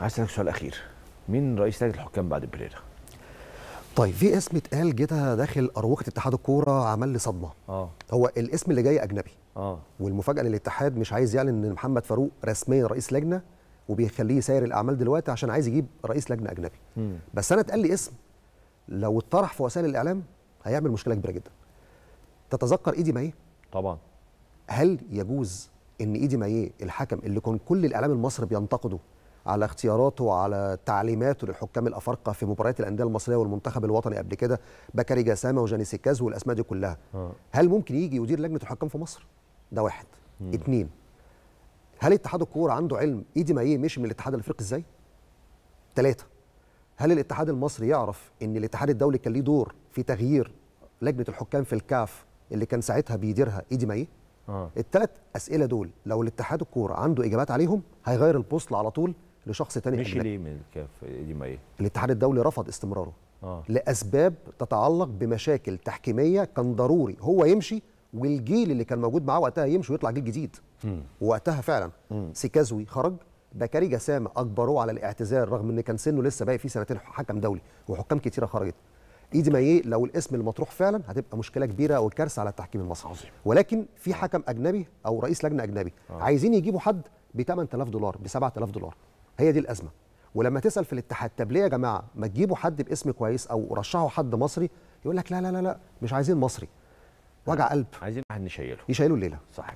عايز اسالك سؤال اخير مين رئيس لجنه الحكام بعد بريرا؟ طيب في اسم اتقال جيتها داخل اروقه اتحاد الكوره عمل لي صدمه اه هو الاسم اللي جاي اجنبي اه والمفاجاه ان الاتحاد مش عايز يعلن ان محمد فاروق رسميا رئيس لجنه وبيخليه ساير الاعمال دلوقتي عشان عايز يجيب رئيس لجنه اجنبي م. بس انا اتقال لي اسم لو اتطرح في وسائل الاعلام هيعمل مشكله كبيره جدا تتذكر ايدي ماي طبعا هل يجوز ان ايدي ماي الحكم اللي كان كل الاعلام المصري بينتقده على اختياراته على تعليماته للحكام الافارقه في مباريات الانديه المصريه والمنتخب الوطني قبل كده بكري جسامه وجاني سيكاز والاسماء دي كلها آه. هل ممكن يجي يدير لجنه الحكام في مصر ده واحد مم. اتنين هل اتحاد الكوره عنده علم ايدي مايه مشي من الاتحاد الافريقي ازاي ثلاثه هل الاتحاد المصري يعرف ان الاتحاد الدولي كان ليه دور في تغيير لجنه الحكام في الكاف اللي كان ساعتها بيديرها ايدي مايه آه. الثلاث اسئله دول لو الاتحاد الكوره عنده اجابات عليهم هيغير البوصله على طول لشخص تاني مشي ليه من الكاف دي ايه؟ الاتحاد الدولي رفض استمراره آه. لاسباب تتعلق بمشاكل تحكيميه كان ضروري هو يمشي والجيل اللي كان موجود معاه وقتها يمشي ويطلع جيل جديد مم. وقتها فعلا مم. سيكازوي خرج بكاري جسام اجبروه على الاعتذار رغم ان كان سنه لسه باقي فيه سنتين حكم دولي وحكام كتيره خرجت ايدي مايه لو الاسم المطروح فعلا هتبقى مشكله كبيره وكارثه على التحكيم المصري عظيم. ولكن في حكم اجنبي او رئيس لجنه اجنبي آه. عايزين يجيبوا حد ب 8000 دولار ب 7000 دولار هي دي الازمه ولما تسال في الاتحاد طب ليه يا جماعه ما تجيبوا حد باسم كويس او رشحوا حد مصري يقول لك لا لا لا لا مش عايزين مصري وجع قلب عايزين واحد نشيله يشيله الليله صحيح